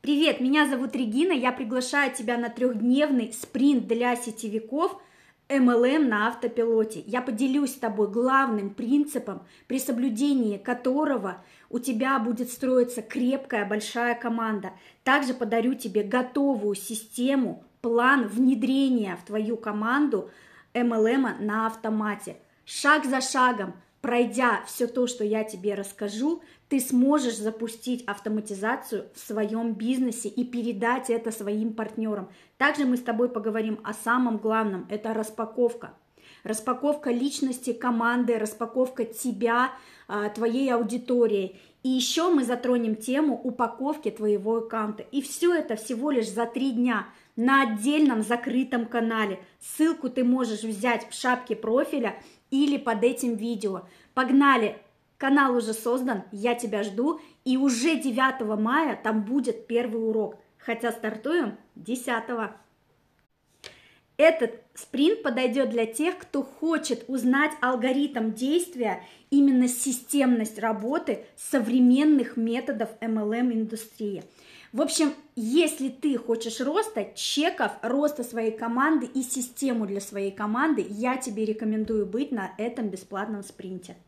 Привет, меня зовут Регина, я приглашаю тебя на трехдневный спринт для сетевиков MLM на автопилоте. Я поделюсь с тобой главным принципом, при соблюдении которого у тебя будет строиться крепкая большая команда. Также подарю тебе готовую систему, план внедрения в твою команду MLM на автомате. Шаг за шагом – пройдя все то, что я тебе расскажу, ты сможешь запустить автоматизацию в своем бизнесе и передать это своим партнерам. Также мы с тобой поговорим о самом главном, это распаковка распаковка личности команды, распаковка тебя, а, твоей аудитории. И еще мы затронем тему упаковки твоего аккаунта. И все это всего лишь за три дня на отдельном закрытом канале. Ссылку ты можешь взять в шапке профиля или под этим видео. Погнали! Канал уже создан, я тебя жду. И уже 9 мая там будет первый урок. Хотя стартуем 10. Этот спринт подойдет для тех, кто хочет узнать алгоритм действия, именно системность работы современных методов MLM-индустрии. В общем, если ты хочешь роста, чеков, роста своей команды и систему для своей команды, я тебе рекомендую быть на этом бесплатном спринте.